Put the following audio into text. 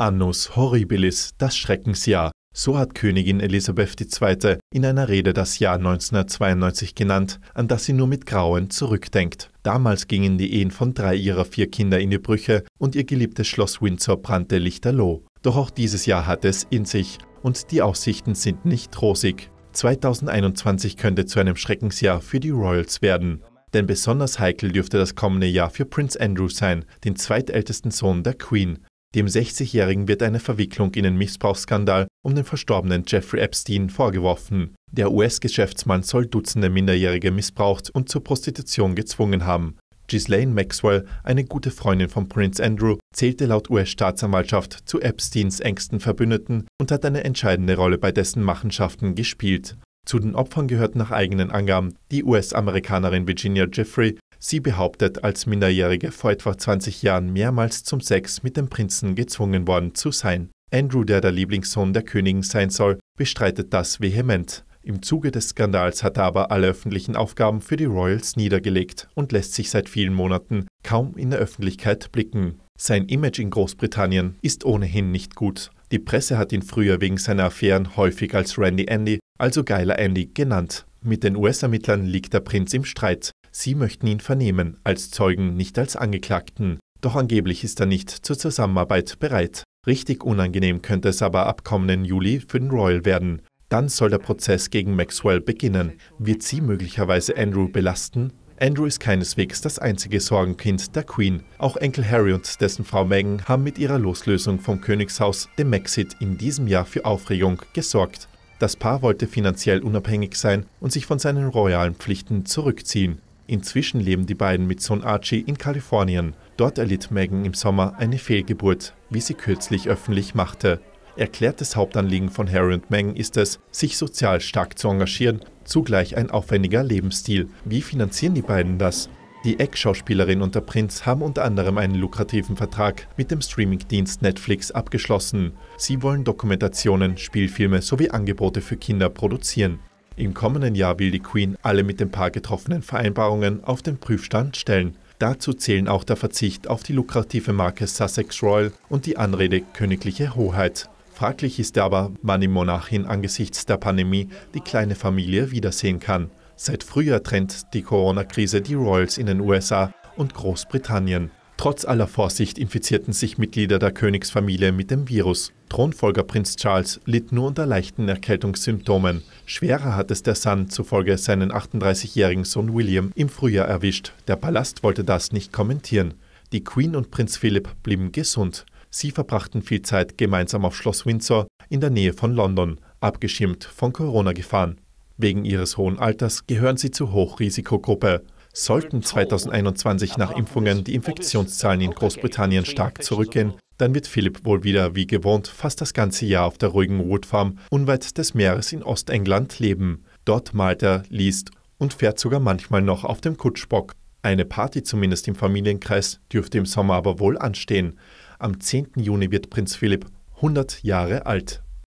Annus Horribilis, das Schreckensjahr, so hat Königin Elisabeth II. in einer Rede das Jahr 1992 genannt, an das sie nur mit Grauen zurückdenkt. Damals gingen die Ehen von drei ihrer vier Kinder in die Brüche und ihr geliebtes Schloss Windsor brannte lichterloh. Doch auch dieses Jahr hat es in sich und die Aussichten sind nicht rosig. 2021 könnte zu einem Schreckensjahr für die Royals werden. Denn besonders heikel dürfte das kommende Jahr für Prince Andrew sein, den zweitältesten Sohn der Queen. Dem 60-Jährigen wird eine Verwicklung in den Missbrauchsskandal um den verstorbenen Jeffrey Epstein vorgeworfen. Der US-Geschäftsmann soll Dutzende Minderjährige missbraucht und zur Prostitution gezwungen haben. Ghislaine Maxwell, eine gute Freundin von Prince Andrew, zählte laut US-Staatsanwaltschaft zu Epsteins engsten Verbündeten und hat eine entscheidende Rolle bei dessen Machenschaften gespielt. Zu den Opfern gehört nach eigenen Angaben die US-Amerikanerin Virginia Jeffrey, Sie behauptet, als Minderjährige vor etwa 20 Jahren mehrmals zum Sex mit dem Prinzen gezwungen worden zu sein. Andrew, der der Lieblingssohn der Königin sein soll, bestreitet das vehement. Im Zuge des Skandals hat er aber alle öffentlichen Aufgaben für die Royals niedergelegt und lässt sich seit vielen Monaten kaum in der Öffentlichkeit blicken. Sein Image in Großbritannien ist ohnehin nicht gut. Die Presse hat ihn früher wegen seiner Affären häufig als Randy Andy, also geiler Andy, genannt. Mit den US-Ermittlern liegt der Prinz im Streit. Sie möchten ihn vernehmen, als Zeugen, nicht als Angeklagten. Doch angeblich ist er nicht zur Zusammenarbeit bereit. Richtig unangenehm könnte es aber ab kommenden Juli für den Royal werden. Dann soll der Prozess gegen Maxwell beginnen. Wird sie möglicherweise Andrew belasten? Andrew ist keineswegs das einzige Sorgenkind der Queen. Auch Enkel Harry und dessen Frau Meghan haben mit ihrer Loslösung vom Königshaus, dem Maxit, in diesem Jahr für Aufregung gesorgt. Das Paar wollte finanziell unabhängig sein und sich von seinen royalen Pflichten zurückziehen. Inzwischen leben die beiden mit Sohn Archie in Kalifornien. Dort erlitt Megan im Sommer eine Fehlgeburt, wie sie kürzlich öffentlich machte. Erklärtes Hauptanliegen von Harry und Megan ist es, sich sozial stark zu engagieren, zugleich ein aufwendiger Lebensstil. Wie finanzieren die beiden das? Die Ex-Schauspielerin und der Prinz haben unter anderem einen lukrativen Vertrag mit dem Streamingdienst Netflix abgeschlossen. Sie wollen Dokumentationen, Spielfilme sowie Angebote für Kinder produzieren. Im kommenden Jahr will die Queen alle mit dem Paar getroffenen Vereinbarungen auf den Prüfstand stellen. Dazu zählen auch der Verzicht auf die lukrative Marke Sussex Royal und die Anrede Königliche Hoheit. Fraglich ist aber, wann die Monarchin angesichts der Pandemie die kleine Familie wiedersehen kann. Seit Frühjahr trennt die Corona-Krise die Royals in den USA und Großbritannien trotz aller Vorsicht infizierten sich Mitglieder der Königsfamilie mit dem Virus. Thronfolger Prinz Charles litt nur unter leichten Erkältungssymptomen. Schwerer hat es der Sun zufolge seinen 38-jährigen Sohn William im Frühjahr erwischt. Der Palast wollte das nicht kommentieren. Die Queen und Prinz Philipp blieben gesund. Sie verbrachten viel Zeit gemeinsam auf Schloss Windsor in der Nähe von London, abgeschirmt von Corona-Gefahren. Wegen ihres hohen Alters gehören sie zur Hochrisikogruppe. Sollten 2021 nach Impfungen die Infektionszahlen in Großbritannien stark zurückgehen, dann wird Philipp wohl wieder, wie gewohnt, fast das ganze Jahr auf der ruhigen Wood Farm unweit des Meeres in Ostengland leben. Dort malt er, liest und fährt sogar manchmal noch auf dem Kutschbock. Eine Party zumindest im Familienkreis dürfte im Sommer aber wohl anstehen. Am 10. Juni wird Prinz Philipp 100 Jahre alt.